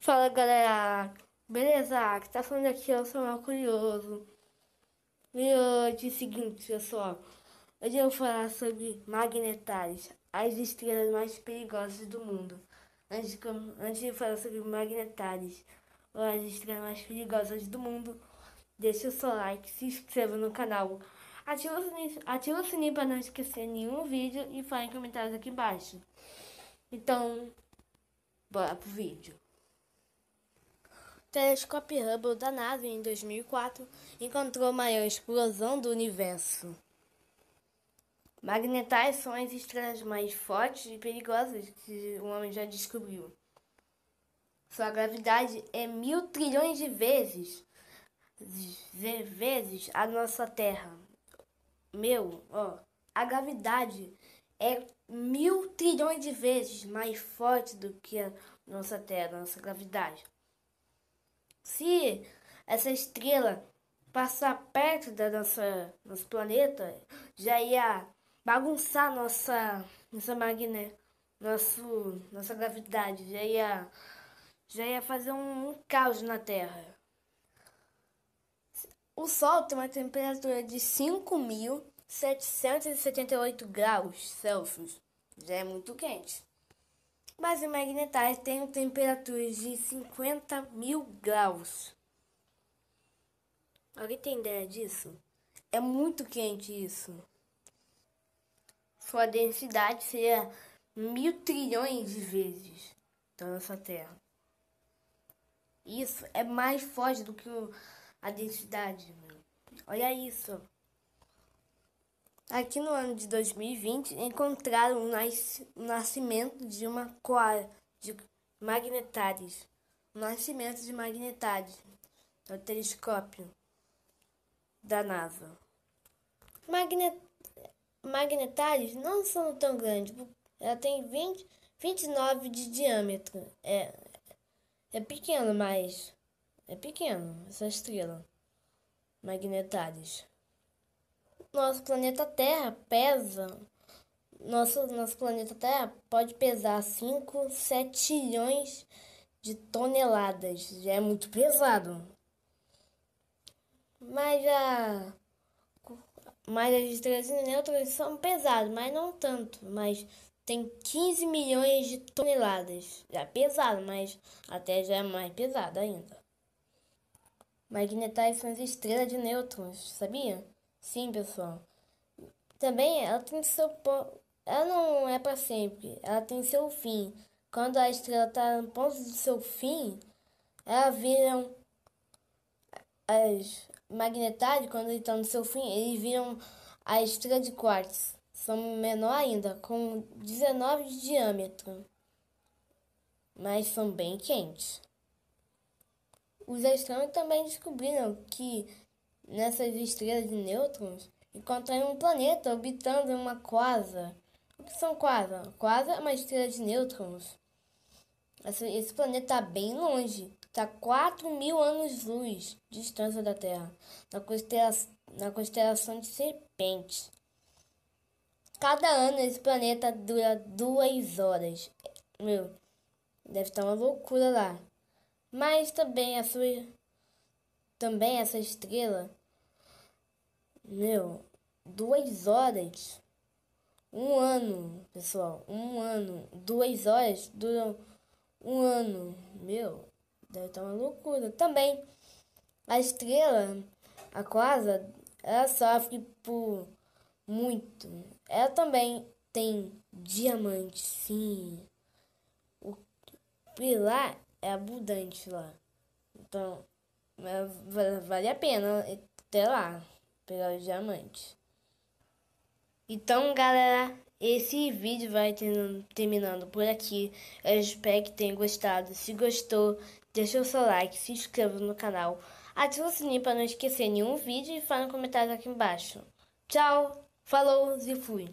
Fala galera, beleza? Que tá falando aqui é o mal Curioso. E hoje é o seguinte, pessoal. Hoje eu vou falar sobre magnetares, as estrelas mais perigosas do mundo. Antes de, antes de falar sobre magnetares ou as estrelas mais perigosas do mundo, deixa o seu like, se inscreva no canal Ativa o sininho, ativa o sininho para não esquecer nenhum vídeo e fale comentários aqui embaixo. Então, bora pro vídeo. O telescópio Hubble da NASA em 2004 encontrou a maior explosão do universo. Magnetais são as estrelas mais fortes e perigosas que o homem já descobriu. Sua gravidade é mil trilhões de vezes, vezes a nossa Terra meu, ó, a gravidade é mil trilhões de vezes mais forte do que a nossa Terra, a nossa gravidade. Se essa estrela passar perto da nossa nosso planeta, já ia bagunçar nossa nossa magné, nosso nossa gravidade, já ia já ia fazer um, um caos na Terra. O Sol tem uma temperatura de 5.778 graus Celsius. Já é muito quente. Mas o magnetar tem temperaturas de 50 mil graus. Alguém tem ideia disso? É muito quente isso. Sua densidade seria mil trilhões de vezes da nossa Terra. Isso é mais forte do que o a densidade, mano. Olha isso. Aqui no ano de 2020 encontraram o nascimento de uma coara de magnetares. O nascimento de magnetares é o telescópio da NASA. Magnet magnetares não são tão grandes. Ela tem 20, 29 de diâmetro. É, é pequeno, mas é pequeno, essa estrela. Magnetares. Nosso planeta Terra pesa. Nosso, nosso planeta Terra pode pesar 5, 7 milhões de toneladas. Já é muito pesado. Mas a. Mas as estrelas neutras são pesadas, mas não tanto. Mas tem 15 milhões de toneladas. Já é pesado, mas até já é mais pesado ainda. Magnetais são as estrelas de nêutrons, sabia? Sim, pessoal. Também ela tem seu. Ela não é para sempre, ela tem seu fim. Quando a estrela está no ponto do seu fim, ela viram. As magnetais, quando estão no seu fim, eles viram a estrela de quartzo. São menor ainda, com 19 de diâmetro. Mas são bem quentes. Os astrônomos também descobriram que nessas estrelas de nêutrons encontraram um planeta orbitando uma quasa, O que são quasar? Quasa é uma estrela de nêutrons. Esse, planeta está bem longe, está 4 mil anos-luz de distância da Terra, na, constela, na constelação de Serpente. Cada ano esse planeta dura duas horas. Meu, deve estar tá uma loucura lá mas também a sua também essa estrela meu duas horas um ano pessoal um ano duas horas duram um ano meu deve estar tá uma loucura também a estrela a quase ela sofre por muito ela também tem diamantes sim o pilar é abundante lá. Então, é, vale a pena até lá pegar os diamantes. Então, galera, esse vídeo vai terminando por aqui. Eu espero que tenham gostado. Se gostou, deixa o seu like, se inscreva no canal, ativa o sininho para não esquecer nenhum vídeo e fala um comentário aqui embaixo. Tchau, falou e fui!